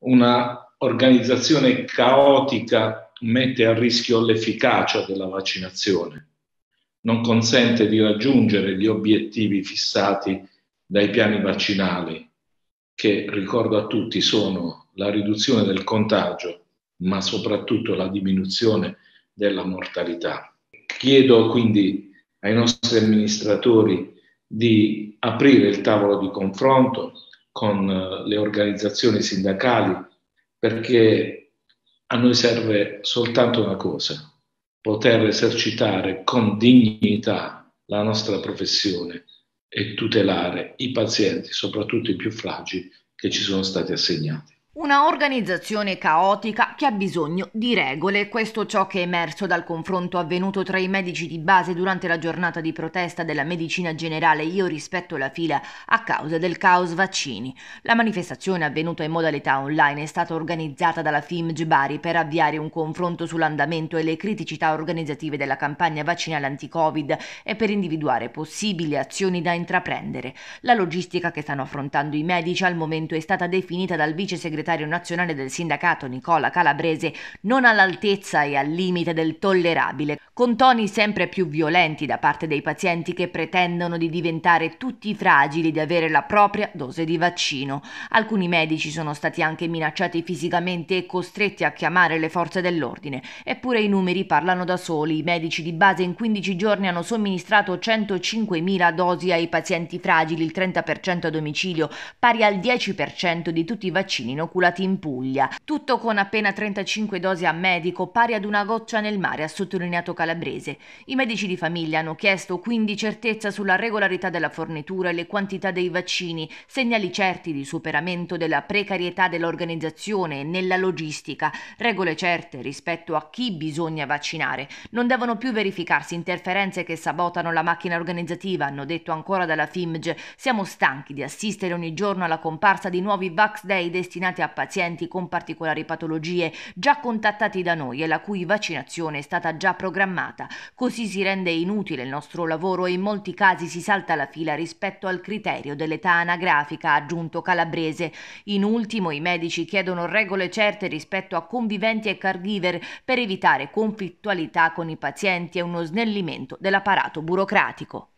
una organizzazione caotica mette a rischio l'efficacia della vaccinazione, non consente di raggiungere gli obiettivi fissati dai piani vaccinali, che ricordo a tutti sono la riduzione del contagio, ma soprattutto la diminuzione della mortalità. Chiedo quindi ai nostri amministratori di aprire il tavolo di confronto, con eh, le organizzazioni sindacali, perché a noi serve soltanto una cosa, poter esercitare con dignità la nostra professione e tutelare i pazienti, soprattutto i più fragili, che ci sono stati assegnati. Una organizzazione caotica che ha bisogno di regole, questo ciò che è emerso dal confronto avvenuto tra i medici di base durante la giornata di protesta della medicina generale Io rispetto la fila a causa del caos vaccini. La manifestazione avvenuta in modalità online è stata organizzata dalla FIMG Bari per avviare un confronto sull'andamento e le criticità organizzative della campagna vaccinale anti-Covid e per individuare possibili azioni da intraprendere. La logistica che stanno affrontando i medici al momento è stata definita dal vice segretario segretario nazionale del sindacato Nicola Calabrese non all'altezza e al limite del tollerabile, con toni sempre più violenti da parte dei pazienti che pretendono di diventare tutti fragili di avere la propria dose di vaccino. Alcuni medici sono stati anche minacciati fisicamente e costretti a chiamare le forze dell'ordine. Eppure i numeri parlano da soli. I medici di base in 15 giorni hanno somministrato 105.000 dosi ai pazienti fragili, il 30% a domicilio, pari al 10% di tutti i vaccini inoculati inoculati in Puglia. Tutto con appena 35 dosi a medico, pari ad una goccia nel mare, ha sottolineato Calabrese. I medici di famiglia hanno chiesto quindi certezza sulla regolarità della fornitura e le quantità dei vaccini, segnali certi di superamento della precarietà dell'organizzazione e nella logistica, regole certe rispetto a chi bisogna vaccinare. Non devono più verificarsi interferenze che sabotano la macchina organizzativa, hanno detto ancora dalla FIMG. Siamo stanchi di assistere ogni giorno alla comparsa di nuovi Vax Day destinati destinate a pazienti con particolari patologie già contattati da noi e la cui vaccinazione è stata già programmata. Così si rende inutile il nostro lavoro e in molti casi si salta la fila rispetto al criterio dell'età anagrafica, aggiunto Calabrese. In ultimo i medici chiedono regole certe rispetto a conviventi e caregiver per evitare conflittualità con i pazienti e uno snellimento dell'apparato burocratico.